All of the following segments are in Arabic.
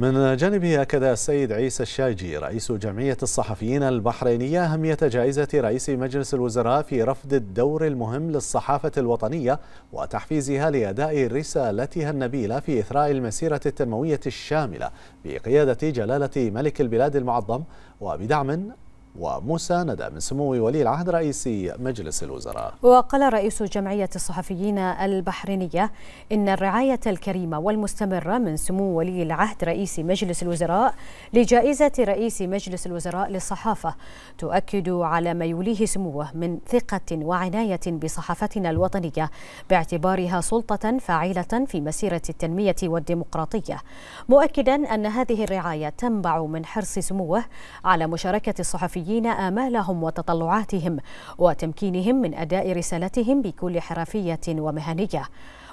من جانبه أكد السيد عيسى الشاجي رئيس جمعية الصحفيين البحرينية أهمية جائزة رئيس مجلس الوزراء في رفض الدور المهم للصحافة الوطنية وتحفيزها لأداء رسالتها النبيلة في إثراء المسيرة التنموية الشاملة بقيادة جلالة ملك البلاد المعظم وبدعم ومساندة من سمو ولي العهد رئيس مجلس الوزراء وقال رئيس جمعية الصحفيين البحرينية إن الرعاية الكريمة والمستمرة من سمو ولي العهد رئيس مجلس الوزراء لجائزة رئيس مجلس الوزراء للصحافة تؤكد على ما يوليه سموه من ثقة وعناية بصحافتنا الوطنية باعتبارها سلطة فاعلة في مسيرة التنمية والديمقراطية مؤكدا أن هذه الرعاية تنبع من حرص سموه على مشاركة الصحفيين المصريين آمالهم وتطلعاتهم وتمكينهم من أداء رسالتهم بكل حرفية ومهنية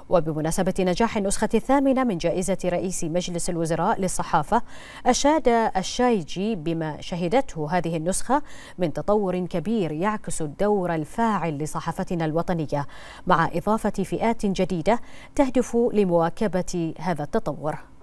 وبمناسبة نجاح النسخة الثامنة من جائزة رئيس مجلس الوزراء للصحافة أشاد الشايجي بما شهدته هذه النسخة من تطور كبير يعكس الدور الفاعل لصحافتنا الوطنية مع إضافة فئات جديدة تهدف لمواكبة هذا التطور